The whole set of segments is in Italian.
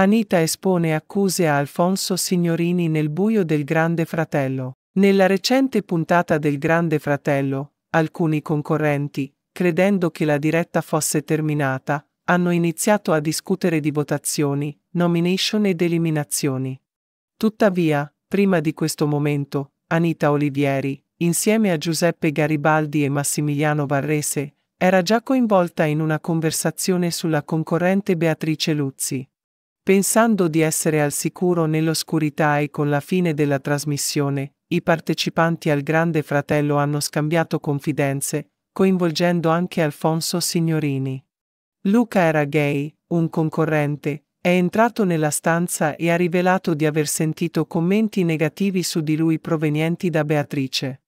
Anita espone accuse a Alfonso Signorini nel buio del Grande Fratello. Nella recente puntata del Grande Fratello, alcuni concorrenti, credendo che la diretta fosse terminata, hanno iniziato a discutere di votazioni, nomination ed eliminazioni. Tuttavia, prima di questo momento, Anita Olivieri, insieme a Giuseppe Garibaldi e Massimiliano Varrese, era già coinvolta in una conversazione sulla concorrente Beatrice Luzzi. Pensando di essere al sicuro nell'oscurità e con la fine della trasmissione, i partecipanti al Grande Fratello hanno scambiato confidenze, coinvolgendo anche Alfonso Signorini. Luca era gay, un concorrente, è entrato nella stanza e ha rivelato di aver sentito commenti negativi su di lui provenienti da Beatrice.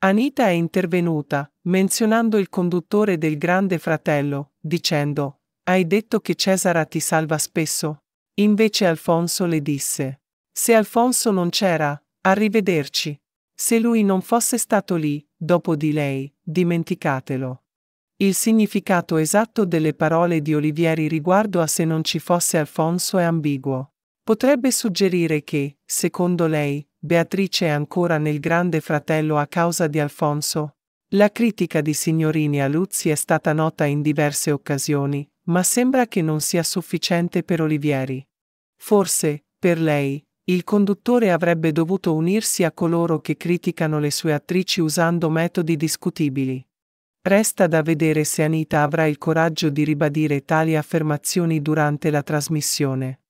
Anita è intervenuta, menzionando il conduttore del Grande Fratello, dicendo, Hai detto che Cesara ti salva spesso? Invece Alfonso le disse, se Alfonso non c'era, arrivederci. Se lui non fosse stato lì, dopo di lei, dimenticatelo. Il significato esatto delle parole di Olivieri riguardo a se non ci fosse Alfonso è ambiguo. Potrebbe suggerire che, secondo lei, Beatrice è ancora nel Grande Fratello a causa di Alfonso? La critica di Signorini a Luzzi è stata nota in diverse occasioni, ma sembra che non sia sufficiente per Olivieri. Forse, per lei, il conduttore avrebbe dovuto unirsi a coloro che criticano le sue attrici usando metodi discutibili. Resta da vedere se Anita avrà il coraggio di ribadire tali affermazioni durante la trasmissione.